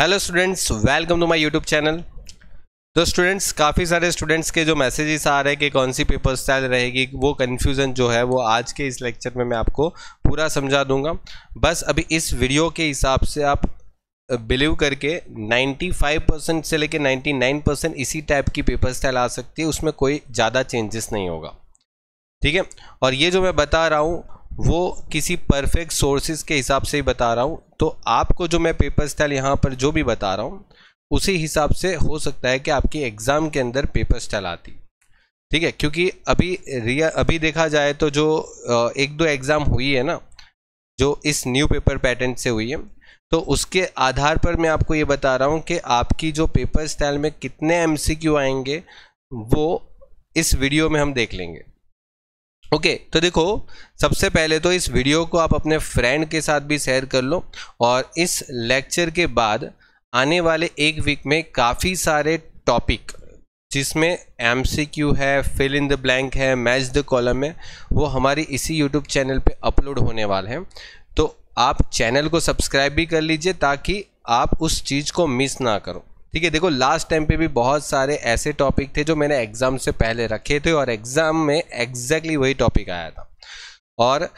Hello students welcome to my YouTube channel तो students काफ़ी सारे स्टूडेंट्स के जो मैसेजेस आ रहे हैं कि कौन सी पेपर स्टाइल रहेगी वो कन्फ्यूज़न जो है वो आज के इस लेक्चर में मैं आपको पूरा समझा दूंगा बस अभी इस वीडियो के हिसाब से आप बिलीव करके 95 परसेंट से लेकर 99 परसेंट इसी टाइप की पेपर स्टाइल आ सकती है उसमें कोई ज़्यादा चेंजेस नहीं होगा ठीक है और ये जो मैं बता रहा हूँ वो किसी परफेक्ट सोर्सेज के हिसाब से ही बता रहा हूँ तो आपको जो मैं पेपर स्टाइल यहाँ पर जो भी बता रहा हूँ उसी हिसाब से हो सकता है कि आपकी एग्ज़ाम के अंदर पेपर स्टाइल आती ठीक है क्योंकि अभी रिया अभी देखा जाए तो जो एक दो एग्ज़ाम हुई है ना जो इस न्यू पेपर पैटर्न से हुई है तो उसके आधार पर मैं आपको ये बता रहा हूँ कि आपकी जो पेपर स्टाइल में कितने एम आएंगे वो इस वीडियो में हम देख लेंगे ओके okay, तो देखो सबसे पहले तो इस वीडियो को आप अपने फ्रेंड के साथ भी शेयर कर लो और इस लेक्चर के बाद आने वाले एक वीक में काफ़ी सारे टॉपिक जिसमें एम है फिल इन द ब्लैंक है मैच द कॉलम है वो हमारी इसी यूट्यूब चैनल पे अपलोड होने वाले हैं तो आप चैनल को सब्सक्राइब भी कर लीजिए ताकि आप उस चीज़ को मिस ना करो ठीक है देखो लास्ट टाइम पे भी बहुत सारे ऐसे टॉपिक थे जो मैंने एग्ज़ाम से पहले रखे थे और एग्ज़ाम में एग्जैक्टली exactly वही टॉपिक आया था और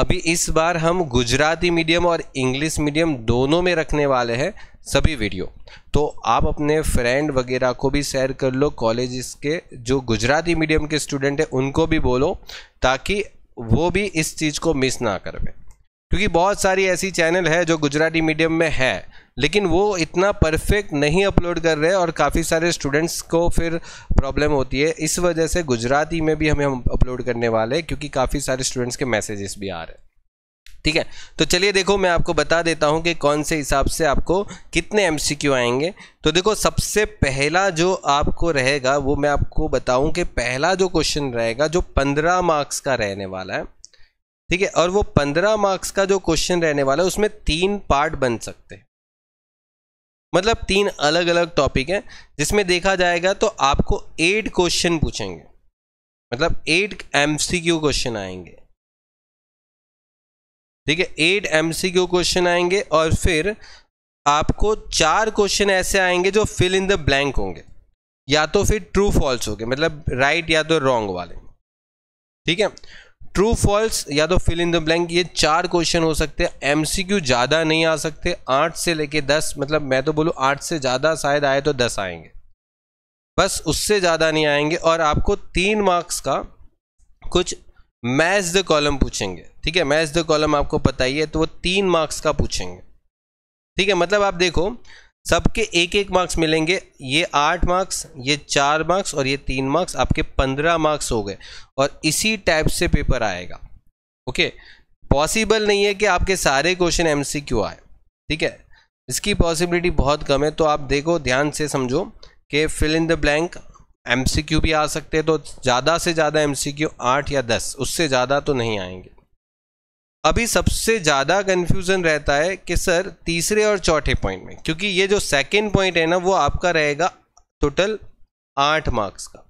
अभी इस बार हम गुजराती मीडियम और इंग्लिश मीडियम दोनों में रखने वाले हैं सभी वीडियो तो आप अपने फ्रेंड वगैरह को भी शेयर कर लो कॉलेज के जो गुजराती मीडियम के स्टूडेंट हैं उनको भी बोलो ताकि वो भी इस चीज़ को मिस ना कर क्योंकि बहुत सारी ऐसी चैनल है जो गुजराती मीडियम में है लेकिन वो इतना परफेक्ट नहीं अपलोड कर रहे और काफ़ी सारे स्टूडेंट्स को फिर प्रॉब्लम होती है इस वजह से गुजराती में भी हमें हम अपलोड करने वाले हैं क्योंकि काफ़ी सारे स्टूडेंट्स के मैसेजेस भी आ रहे हैं ठीक है तो चलिए देखो मैं आपको बता देता हूँ कि कौन से हिसाब से आपको कितने एम आएंगे तो देखो सबसे पहला जो आपको रहेगा वो मैं आपको बताऊँ कि पहला जो क्वेश्चन रहेगा जो पंद्रह मार्क्स का रहने वाला है ठीक है और वो पंद्रह मार्क्स का जो क्वेश्चन रहने वाला है उसमें तीन पार्ट बन सकते हैं मतलब तीन अलग अलग टॉपिक हैं जिसमें देखा जाएगा तो आपको एट क्वेश्चन पूछेंगे मतलब एट एम क्वेश्चन आएंगे ठीक है एट एम क्वेश्चन आएंगे और फिर आपको चार क्वेश्चन ऐसे आएंगे जो फिल इन द ब्लैंक होंगे या तो फिर ट्रू फॉल्स होंगे मतलब राइट right या तो रॉन्ग वाले ठीक है ट्रू फॉल्स या तो फिल इन द ब्लैंक ये चार क्वेश्चन हो सकते हैं एमसीक्यू ज़्यादा नहीं आ सकते आठ से लेके दस मतलब मैं तो बोलूँ आठ से ज़्यादा शायद आए तो दस आएंगे बस उससे ज़्यादा नहीं आएंगे और आपको तीन मार्क्स का कुछ मैच द कॉलम पूछेंगे ठीक है मैच द कॉलम आपको पता ही है तो वो तीन मार्क्स का पूछेंगे ठीक है मतलब आप देखो सबके एक एक मार्क्स मिलेंगे ये आठ मार्क्स ये चार मार्क्स और ये तीन मार्क्स आपके पंद्रह मार्क्स हो गए और इसी टाइप से पेपर आएगा ओके पॉसिबल नहीं है कि आपके सारे क्वेश्चन एम सी क्यू आए ठीक है इसकी पॉसिबिलिटी बहुत कम है तो आप देखो ध्यान से समझो कि fill in the blank M C Q भी आ सकते हैं तो ज़्यादा से ज़्यादा एम सी क्यू आठ या दस उससे ज़्यादा तो नहीं आएंगे अभी सबसे ज़्यादा कन्फ्यूज़न रहता है कि सर तीसरे और चौथे पॉइंट में क्योंकि ये जो सेकेंड पॉइंट है ना वो आपका रहेगा टोटल आठ मार्क्स का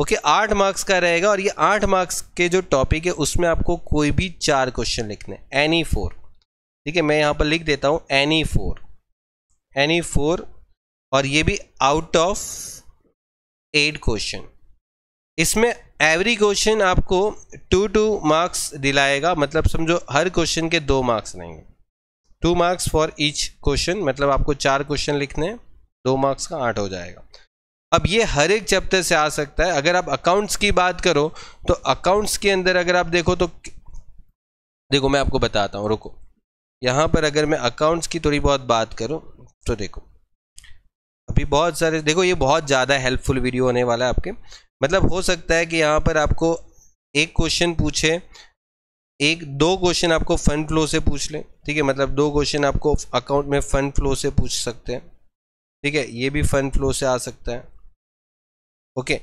ओके okay, आठ मार्क्स का रहेगा और ये आठ मार्क्स के जो टॉपिक है उसमें आपको कोई भी चार क्वेश्चन लिखने एनी फोर ठीक है मैं यहाँ पर लिख देता हूँ एनी फोर एनी फोर और ये भी आउट ऑफ एट क्वेश्चन इसमें एवरी क्वेश्चन आपको टू टू मार्क्स दिलाएगा मतलब समझो हर क्वेश्चन के दो मार्क्स रहेंगे two marks for each question मतलब आपको चार क्वेश्चन लिखने हैं दो मार्क्स का आठ हो जाएगा अब ये हर एक चैप्टर से आ सकता है अगर आप अकाउंट्स की बात करो तो अकाउंट्स के अंदर अगर आप देखो तो देखो मैं आपको बताता हूँ रुको यहाँ पर अगर मैं अकाउंट्स की थोड़ी बहुत बात करूँ तो देखो अभी बहुत सारे देखो ये बहुत ज़्यादा हेल्पफुल वीडियो होने वाला है आपके मतलब हो सकता है कि यहाँ पर आपको एक क्वेश्चन पूछे एक दो क्वेश्चन आपको फंड फ्लो से पूछ ले ठीक है मतलब दो क्वेश्चन आपको अकाउंट में फंड फ्लो से पूछ सकते हैं ठीक है ये भी फंड फ्लो से आ सकता है ओके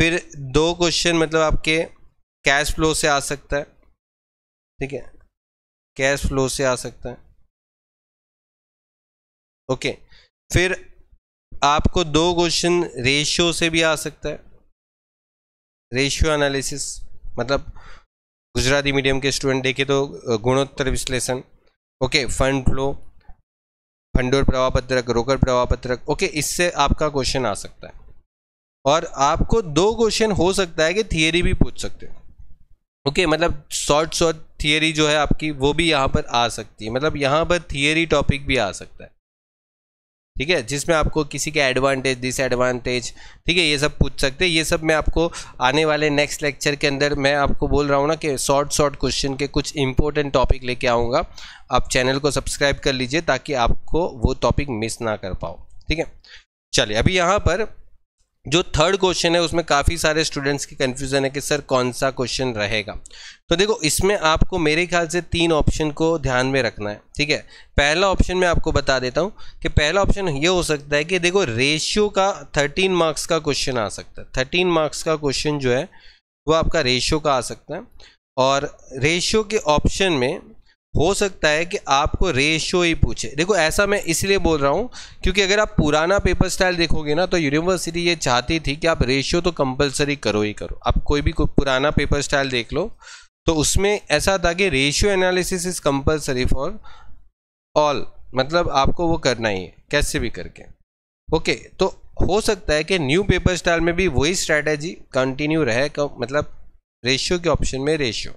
फिर दो क्वेश्चन मतलब आपके कैश फ्लो से आ सकता है ठीक है कैश फ्लो से आ सकता है ओके फिर आपको दो क्वेश्चन रेशियो से भी आ सकता है रेशियो एनालिसिस मतलब गुजराती मीडियम के स्टूडेंट देखे तो गुणोत्तर विश्लेषण ओके फंड फ्लो फंडोर प्रवाह पत्रक रोकर प्रवाह पत्रक ओके इससे आपका क्वेश्चन आ सकता है और आपको दो क्वेश्चन हो सकता है कि थियरी भी पूछ सकते हो ओके okay, मतलब शॉर्ट शॉर्ट थियरी जो है आपकी वो भी यहाँ पर आ सकती है मतलब यहाँ पर थियरी टॉपिक भी आ सकता है ठीक है जिसमें आपको किसी के एडवांटेज डिसएडवांटेज ठीक है ये सब पूछ सकते हैं ये सब मैं आपको आने वाले नेक्स्ट लेक्चर के अंदर मैं आपको बोल रहा हूँ ना कि शॉर्ट शॉर्ट क्वेश्चन के कुछ इंपॉर्टेंट टॉपिक लेके आऊँगा आप चैनल को सब्सक्राइब कर लीजिए ताकि आपको वो टॉपिक मिस ना कर पाओ ठीक है चलिए अभी यहाँ पर जो थर्ड क्वेश्चन है उसमें काफ़ी सारे स्टूडेंट्स की कन्फ्यूज़न है कि सर कौन सा क्वेश्चन रहेगा तो देखो इसमें आपको मेरे ख्याल से तीन ऑप्शन को ध्यान में रखना है ठीक है पहला ऑप्शन मैं आपको बता देता हूँ कि पहला ऑप्शन ये हो सकता है कि देखो रेशियो का थर्टीन मार्क्स का क्वेश्चन आ सकता है थर्टीन मार्क्स का क्वेश्चन जो है वो आपका रेशियो का आ सकता है और रेशियो के ऑप्शन में हो सकता है कि आपको रेशो ही पूछे देखो ऐसा मैं इसलिए बोल रहा हूँ क्योंकि अगर आप पुराना पेपर स्टाइल देखोगे ना तो यूनिवर्सिटी ये चाहती थी कि आप रेशियो तो कंपलसरी करो ही करो आप कोई भी कोई पुराना पेपर स्टाइल देख लो तो उसमें ऐसा था कि ratio analysis is compulsory for all मतलब आपको वो करना ही है कैसे भी करके ओके तो हो सकता है कि न्यू पेपर स्टाइल में भी वही स्ट्रैटेजी कंटिन्यू रहे मतलब रेशियो के ऑप्शन में रेशियो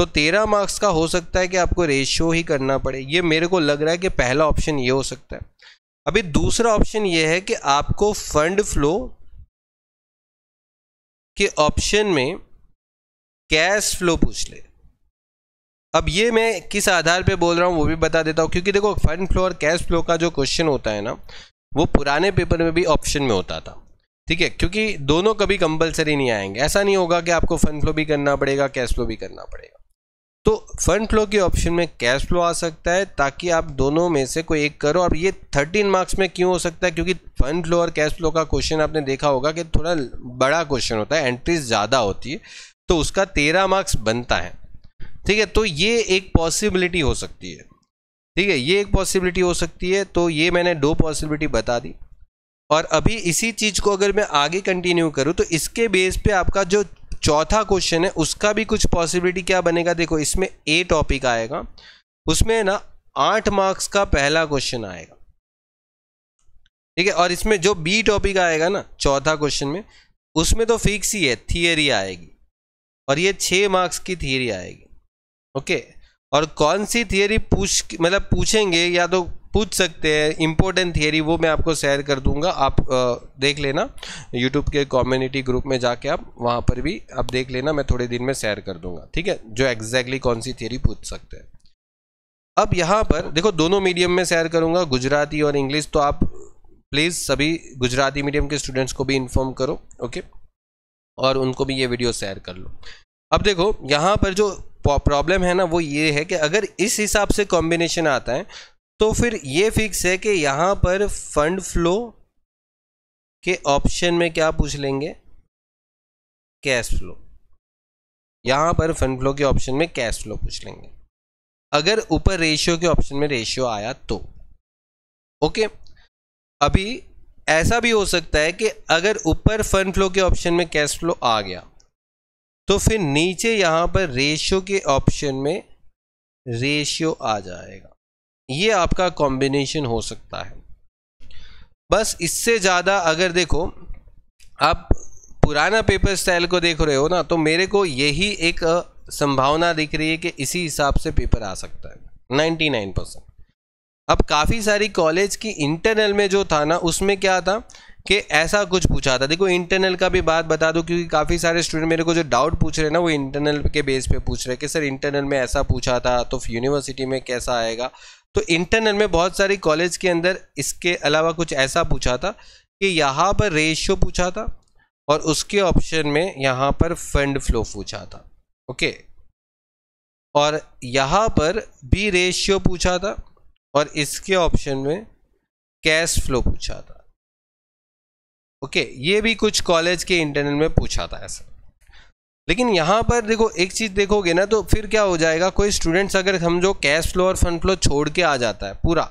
तो तेरह मार्क्स का हो सकता है कि आपको रेशियो ही करना पड़े ये मेरे को लग रहा है कि पहला ऑप्शन ये हो सकता है अभी दूसरा ऑप्शन ये है कि आपको फंड फ्लो के ऑप्शन में कैश फ्लो पूछ ले अब ये मैं किस आधार पे बोल रहा हूँ वो भी बता देता हूँ क्योंकि देखो फंड फ्लो और कैश फ्लो का जो क्वेश्चन होता है ना वो पुराने पेपर में भी ऑप्शन में होता था ठीक है क्योंकि दोनों कभी कंपलसरी नहीं आएंगे ऐसा नहीं होगा कि आपको फंड फ्लो भी करना पड़ेगा कैश फ्लो भी करना पड़ेगा तो फंड फ्लो के ऑप्शन में कैश फ्लो आ सकता है ताकि आप दोनों में से कोई एक करो और ये थर्टीन मार्क्स में क्यों हो सकता है क्योंकि फंड फ्लो और कैश फ्लो का क्वेश्चन आपने देखा होगा कि थोड़ा बड़ा क्वेश्चन होता है एंट्रीज ज़्यादा होती है तो उसका तेरह मार्क्स बनता है ठीक है तो ये एक पॉसिबिलिटी हो सकती है ठीक है ये एक पॉसिबिलिटी हो सकती है तो ये मैंने दो पॉसिबिलिटी बता दी और अभी इसी चीज़ को अगर मैं आगे कंटिन्यू करूँ तो इसके बेस पर आपका जो चौथा क्वेश्चन है उसका भी कुछ पॉसिबिलिटी क्या बनेगा देखो इसमें ए टॉपिक आएगा उसमें ना आठ मार्क्स का पहला क्वेश्चन आएगा ठीक है और इसमें जो बी टॉपिक आएगा ना चौथा क्वेश्चन में उसमें तो फिक्स ही है थियरी आएगी और ये छः मार्क्स की थियरी आएगी ओके और कौन सी थियरी पूछ मतलब पूछेंगे या तो पूछ सकते हैं इम्पोर्टेंट थियरी वो मैं आपको शेयर कर दूंगा आप आ, देख लेना यूट्यूब के कम्युनिटी ग्रुप में जाके आप वहाँ पर भी आप देख लेना मैं थोड़े दिन में शेयर कर दूंगा ठीक है जो एग्जैक्टली exactly कौन सी थियरी पूछ सकते हैं अब यहाँ पर देखो दोनों मीडियम में शेयर करूँगा गुजराती और इंग्लिश तो आप प्लीज़ सभी गुजराती मीडियम के स्टूडेंट्स को भी इन्फॉर्म करो ओके और उनको भी ये वीडियो शेयर कर लो अब देखो यहाँ पर जो प्रॉब्लम है ना वो ये है कि अगर इस हिसाब से कॉम्बिनेशन आता है तो फिर ये फिक्स है कि यहाँ पर फंड फ्लो के ऑप्शन में क्या पूछ लेंगे कैश फ्लो यहाँ पर फंड फ्लो के ऑप्शन में कैश फ्लो पूछ लेंगे अगर ऊपर रेशियो के ऑप्शन में रेशियो आया तो ओके अभी ऐसा भी हो सकता है कि अगर ऊपर फंड फ्लो के ऑप्शन में कैश फ्लो आ गया तो फिर नीचे यहाँ पर रेशियो के ऑप्शन में रेशियो आ जाएगा ये आपका कॉम्बिनेशन हो सकता है बस इससे ज़्यादा अगर देखो आप पुराना पेपर स्टाइल को देख रहे हो ना तो मेरे को यही एक संभावना दिख रही है कि इसी हिसाब से पेपर आ सकता है 99 परसेंट अब काफ़ी सारी कॉलेज की इंटरनल में जो था ना उसमें क्या था कि ऐसा कुछ पूछा था देखो इंटरनल का भी बात बता दो क्योंकि काफ़ी सारे स्टूडेंट मेरे को जो डाउट पूछ रहे हैं ना वो इंटरनल के बेस पे पूछ रहे हैं कि सर इंटरनल में ऐसा पूछा था तो यूनिवर्सिटी में कैसा आएगा तो इंटरनल में बहुत सारी कॉलेज के अंदर इसके अलावा कुछ ऐसा पूछा था कि यहाँ पर रेशियो पूछा था और उसके ऑप्शन में यहाँ पर फंड फ्लो पूछा था ओके और यहाँ पर भी रेशियो पूछा था और इसके ऑप्शन में कैश फ्लो पूछा था ओके ये भी कुछ कॉलेज के इंटरनल में पूछा था ऐसा लेकिन यहाँ पर देखो एक चीज़ देखोगे ना तो फिर क्या हो जाएगा कोई स्टूडेंट्स अगर समझो कैश फ्लो और फंड फ्लो छोड़ के आ जाता है पूरा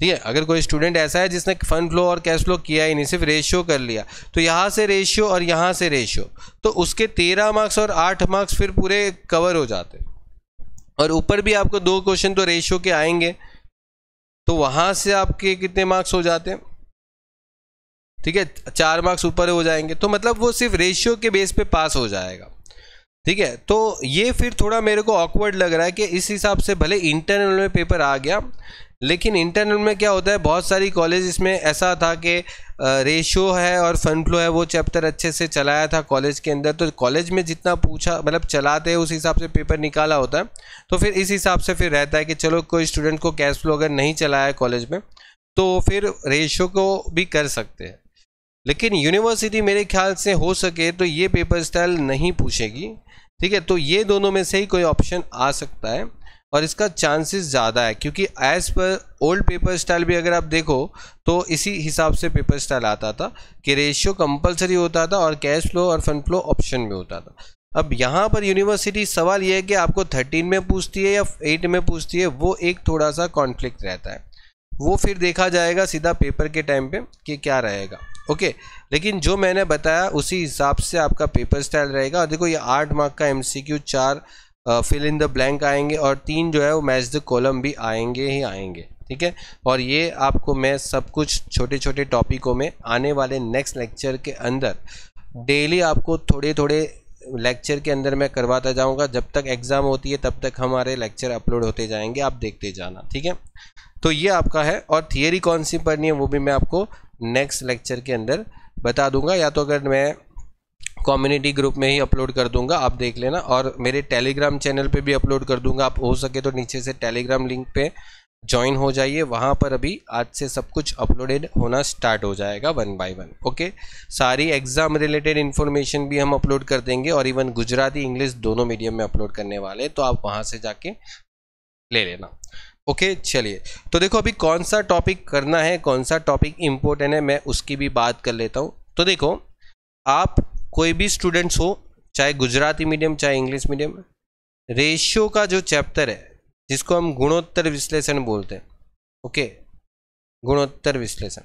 ठीक है अगर कोई स्टूडेंट ऐसा है जिसने फंड फ्लो और कैश फ्लो किया ही नहीं सिर्फ रेशियो कर लिया तो यहाँ से रेशियो और यहाँ से रेशियो तो उसके तेरह मार्क्स और आठ मार्क्स फिर पूरे कवर हो जाते और ऊपर भी आपको दो क्वेश्चन तो रेशियो के आएंगे तो वहाँ से आपके कितने मार्क्स हो जाते हैं ठीक है चार मार्क्स ऊपर हो जाएंगे तो मतलब वो सिर्फ रेशियो के बेस पे पास हो जाएगा ठीक है तो ये फिर थोड़ा मेरे को ऑकवर्ड लग रहा है कि इस हिसाब से भले इंटरनल में पेपर आ गया लेकिन इंटरनल में क्या होता है बहुत सारी कॉलेज इसमें ऐसा था कि रेशो है और फन फ्लो है वो चैप्टर अच्छे से चलाया था कॉलेज के अंदर तो कॉलेज में जितना पूछा मतलब चलाते हैं उस हिसाब से पेपर निकाला होता है तो फिर इस हिसाब से फिर रहता है कि चलो कोई स्टूडेंट को कैश फ्लो अगर नहीं चलाया कॉलेज में तो फिर रेशो को भी कर सकते हैं लेकिन यूनिवर्सिटी मेरे ख्याल से हो सके तो ये पेपर स्टाइल नहीं पूछेगी ठीक है तो ये दोनों में से ही कोई ऑप्शन आ सकता है और इसका चांसेस ज़्यादा है क्योंकि as per old paper style भी अगर आप देखो तो इसी हिसाब से पेपर स्टाइल आता था कि रेशियो कंपलसरी होता था और कैश फ्लो और फंड फ्लो ऑप्शन में होता था अब यहाँ पर यूनिवर्सिटी सवाल यह है कि आपको थर्टीन में पूछती है या एट में पूछती है वो एक थोड़ा सा कॉन्फ्लिक्ट रहता है वो फिर देखा जाएगा सीधा पेपर के टाइम पे कि क्या रहेगा ओके लेकिन जो मैंने बताया उसी हिसाब से आपका पेपर स्टाइल रहेगा और देखो ये आठ मार्क का एमसीक्यू चार फिल इन द ब्लैंक आएंगे और तीन जो है वो मैच द कॉलम भी आएंगे ही आएंगे ठीक है और ये आपको मैं सब कुछ छोटे छोटे टॉपिकों में आने वाले नेक्स्ट लेक्चर के अंदर डेली आपको थोड़े थोड़े लेक्चर के अंदर मैं करवाता जाऊंगा जब तक एग्ज़ाम होती है तब तक हमारे लेक्चर अपलोड होते जाएंगे आप देखते जाना ठीक है तो ये आपका है और थियरी कौन सी पढ़नी है वो भी मैं आपको नेक्स्ट लेक्चर के अंदर बता दूंगा या तो अगर मैं कम्युनिटी ग्रुप में ही अपलोड कर दूंगा आप देख लेना और मेरे टेलीग्राम चैनल पे भी अपलोड कर दूंगा आप हो सके तो नीचे से टेलीग्राम लिंक पे ज्वाइन हो जाइए वहाँ पर अभी आज से सब कुछ अपलोडेड होना स्टार्ट हो जाएगा वन बाय वन ओके सारी एग्ज़ाम रिलेटेड इन्फॉर्मेशन भी हम अपलोड कर देंगे और इवन गुजराती इंग्लिश दोनों मीडियम में अपलोड करने वाले तो आप वहाँ से जाके ले लेना ओके चलिए तो देखो अभी कौन सा टॉपिक करना है कौन सा टॉपिक इम्पोर्टेंट है मैं उसकी भी बात कर लेता हूँ तो देखो आप कोई भी स्टूडेंट्स हो चाहे गुजराती मीडियम चाहे इंग्लिश मीडियम रेशियो का जो चैप्टर है जिसको हम गुणोत्तर विश्लेषण बोलते हैं ओके गुणोत्तर विश्लेषण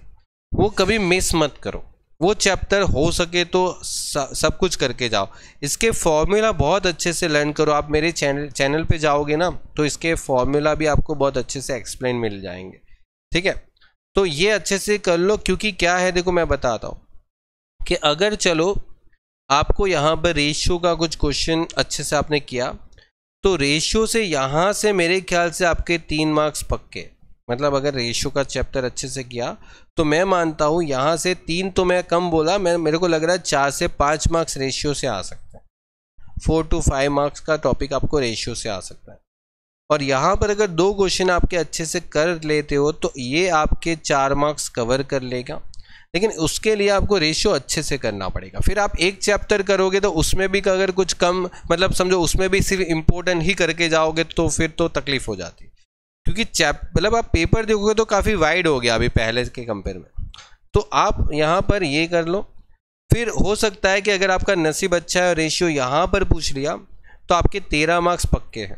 वो कभी मिस मत करो वो चैप्टर हो सके तो सब कुछ करके जाओ इसके फॉर्मूला बहुत अच्छे से लर्न करो आप मेरे चैनल चैनल पे जाओगे ना तो इसके फॉर्मूला भी आपको बहुत अच्छे से एक्सप्लेन मिल जाएंगे ठीक है तो ये अच्छे से कर लो क्योंकि क्या है देखो मैं बताता हूँ कि अगर चलो आपको यहाँ पर रेशियो का कुछ क्वेश्चन अच्छे से आपने किया तो रेशियो से यहाँ से मेरे ख्याल से आपके तीन मार्क्स पक्के मतलब अगर रेशियो का चैप्टर अच्छे से किया तो मैं मानता हूँ यहाँ से तीन तो मैं कम बोला मैं मेरे को लग रहा है चार से पाँच मार्क्स रेशियो से आ सकते हैं फोर टू फाइव मार्क्स का टॉपिक आपको रेशियो से आ सकता है और यहाँ पर अगर दो क्वेश्चन आपके अच्छे से कर लेते हो तो ये आपके चार मार्क्स कवर कर लेगा लेकिन उसके लिए आपको रेशियो अच्छे से करना पड़ेगा फिर आप एक चैप्टर करोगे तो उसमें भी अगर कुछ कम मतलब समझो उसमें भी सिर्फ इम्पोर्टेंट ही करके जाओगे तो फिर तो तकलीफ हो जाती क्योंकि चैप मतलब आप पेपर देखोगे तो काफ़ी वाइड हो गया अभी पहले के कंपेयर में तो आप यहाँ पर ये कर लो फिर हो सकता है कि अगर आपका नसीब अच्छा है रेशियो यहाँ पर पूछ लिया तो आपके तेरह मार्क्स पक्के हैं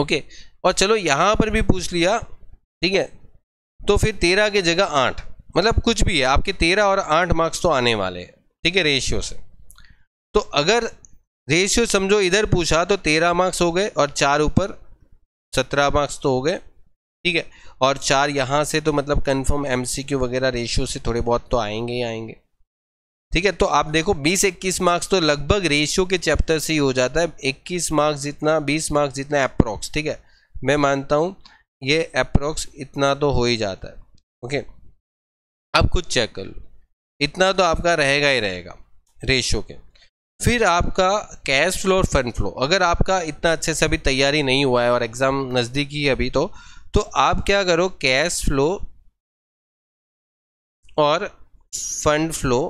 ओके और चलो यहाँ पर भी पूछ लिया ठीक है तो फिर तेरह की जगह आठ मतलब कुछ भी है आपके तेरह और आठ मार्क्स तो आने वाले हैं ठीक है रेशियो से तो अगर रेशियो समझो इधर पूछा तो तेरह मार्क्स हो गए और चार ऊपर सत्रह मार्क्स तो हो गए ठीक है और चार यहाँ से तो मतलब कन्फर्म एम वगैरह रेशियो से थोड़े बहुत तो आएंगे ही आएंगे ठीक है तो आप देखो 20 21 मार्क्स तो लगभग रेशियो के चैप्टर से ही हो जाता है 21 मार्क्स जितना 20 मार्क्स जितना अप्रोक्स ठीक है मैं मानता हूँ ये अप्रोक्स इतना तो हो ही जाता है ओके okay? आप खुद चेक कर लो इतना तो आपका रहेगा ही रहेगा रेशो के फिर आपका कैश फ्लो और फंड फ्लो अगर आपका इतना अच्छे से अभी तैयारी नहीं हुआ है और एग्ज़ाम नजदीकी है अभी तो तो आप क्या करो कैश फ्लो और फंड फ्लो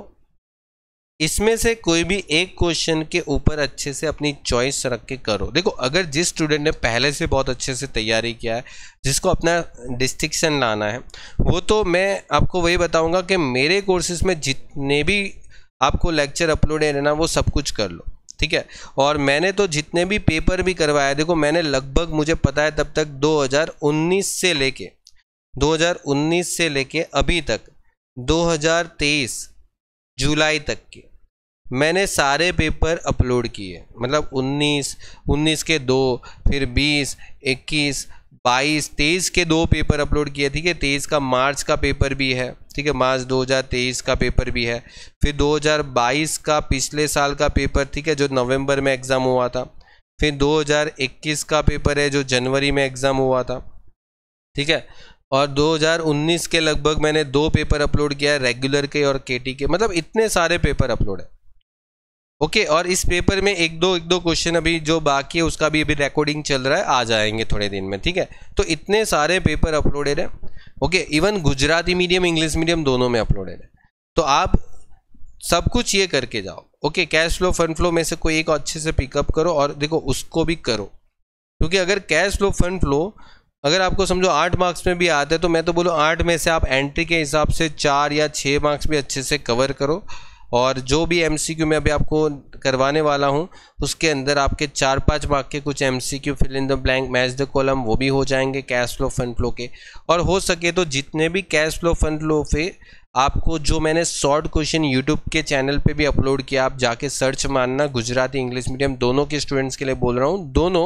इसमें से कोई भी एक क्वेश्चन के ऊपर अच्छे से अपनी चॉइस रख के करो देखो अगर जिस स्टूडेंट ने पहले से बहुत अच्छे से तैयारी किया है जिसको अपना डिस्टिक्शन लाना है वो तो मैं आपको वही बताऊंगा कि मेरे कोर्सेज में जितने भी आपको लेक्चर अपलोड है ना वो सब कुछ कर लो ठीक है और मैंने तो जितने भी पेपर भी करवाया देखो मैंने लगभग मुझे पता है तब तक दो से ले कर से ले अभी तक दो जुलाई तक के मैंने सारे पेपर अपलोड किए मतलब 19 19 के दो फिर 20 21 बाईस तेईस के दो पेपर अपलोड किए ठीक है तेईस का मार्च का पेपर भी है ठीक है मार्च 2023 का पेपर भी है फिर 2022 का पिछले साल का पेपर ठीक है जो नवंबर में एग्ज़ाम हुआ था फिर 2021 का पेपर है जो जनवरी में एग्ज़ाम हुआ था ठीक है और 2019 के लगभग मैंने दो पेपर अपलोड किया है रेगुलर के और केटी के मतलब इतने सारे पेपर अपलोड है ओके okay, और इस पेपर में एक दो एक दो क्वेश्चन अभी जो बाकी है उसका भी अभी रिकॉर्डिंग चल रहा है आ जाएंगे थोड़े दिन में ठीक है तो इतने सारे पेपर अपलोडेड है okay even Gujarati medium English medium दोनों में अपलोडेड है तो आप सब कुछ ये करके जाओ okay cash flow fund flow में से कोई एक अच्छे से पिकअप करो और देखो उसको भी करो क्योंकि अगर कैश फ्लो फंड फ्लो अगर आपको समझो आठ मार्क्स में भी आते हैं तो मैं तो बोलूँ आठ में से आप एंट्री के हिसाब से चार या छः मार्क्स भी अच्छे से कवर करो और जो भी एमसीक्यू मैं अभी आपको करवाने वाला हूँ उसके अंदर आपके चार पाँच मार्क के कुछ M C Q fill in the blank match the column वो भी हो जाएंगे कैश फ्लो फंड फ्लो के और हो सके तो जितने भी कैश फ्लो फंड फ्लो पे आपको जो मैंने शॉर्ट क्वेश्चन यूट्यूब के चैनल पे भी अपलोड किया आप जाके सर्च मारना गुजराती इंग्लिश मीडियम दोनों के स्टूडेंट्स के लिए बोल रहा हूँ दोनों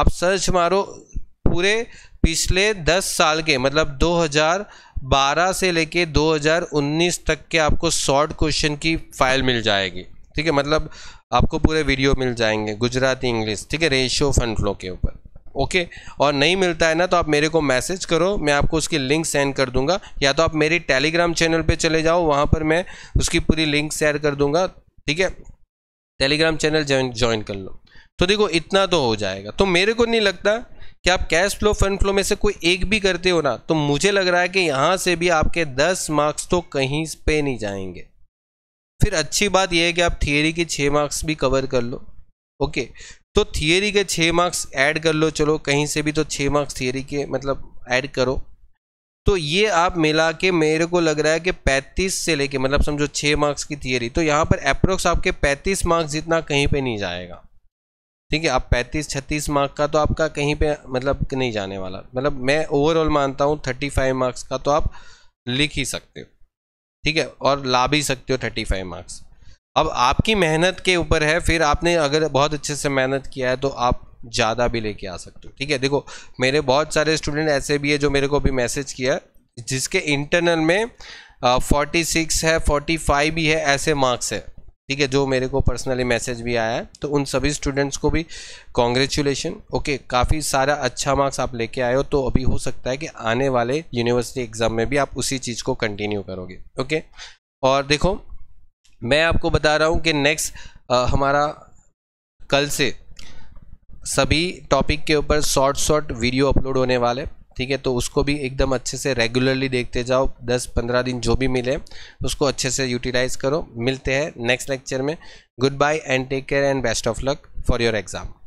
आप सर्च मारो पूरे पिछले 10 साल के मतलब 2012 से लेके 2019 तक के आपको शॉर्ट क्वेश्चन की फाइल मिल जाएगी ठीक है मतलब आपको पूरे वीडियो मिल जाएंगे गुजराती इंग्लिश ठीक है रेशियो फंड फ्लो के ऊपर ओके और नहीं मिलता है ना तो आप मेरे को मैसेज करो मैं आपको उसकी लिंक सेंड कर दूंगा या तो आप मेरी टेलीग्राम चैनल पे चले जाओ वहाँ पर मैं उसकी पूरी लिंक शेयर कर दूंगा ठीक है टेलीग्राम चैनल ज्वाइन कर लो तो देखो इतना तो हो जाएगा तो मेरे को नहीं लगता कि आप कैश फ्लो फंड फ्लो में से कोई एक भी करते हो ना तो मुझे लग रहा है कि यहां से भी आपके दस मार्क्स तो कहीं पे नहीं जाएंगे फिर अच्छी बात यह है कि आप थियोरी के छह मार्क्स भी कवर कर लो ओके तो थियोरी के छह मार्क्स ऐड कर लो चलो कहीं से भी तो छह मार्क्स थियोरी के मतलब ऐड करो तो ये आप मिला के मेरे को लग रहा है कि पैंतीस से लेके मतलब समझो छह मार्क्स की थियरी तो यहां पर अप्रोक्स आपके पैंतीस मार्क्स जितना कहीं पर नहीं जाएगा ठीक है आप 35 36 मार्क्स का तो आपका कहीं पे मतलब नहीं जाने वाला मतलब मैं ओवरऑल मानता हूँ 35 मार्क्स का तो आप लिख ही सकते हो ठीक है और ला भी सकते हो 35 मार्क्स अब आपकी मेहनत के ऊपर है फिर आपने अगर बहुत अच्छे से मेहनत किया है तो आप ज़्यादा भी लेके आ सकते हो ठीक है देखो मेरे बहुत सारे स्टूडेंट ऐसे भी है जो मेरे को अभी मैसेज किया जिसके इंटरनल में फोर्टी सिक्स है फोर्टी फाइव भी है ऐसे मार्क्स है ठीक है जो मेरे को पर्सनली मैसेज भी आया है तो उन सभी स्टूडेंट्स को भी कॉन्ग्रेचुलेशन ओके काफ़ी सारा अच्छा मार्क्स आप लेके आए हो तो अभी हो सकता है कि आने वाले यूनिवर्सिटी एग्ज़ाम में भी आप उसी चीज़ को कंटिन्यू करोगे ओके और देखो मैं आपको बता रहा हूँ कि नेक्स्ट हमारा कल से सभी टॉपिक के ऊपर शॉर्ट शॉर्ट वीडियो अपलोड होने वाले ठीक है तो उसको भी एकदम अच्छे से रेगुलरली देखते जाओ 10-15 दिन जो भी मिले उसको अच्छे से यूटिलाइज़ करो मिलते हैं नेक्स्ट लेक्चर में goodbye and take care and best of luck for your exam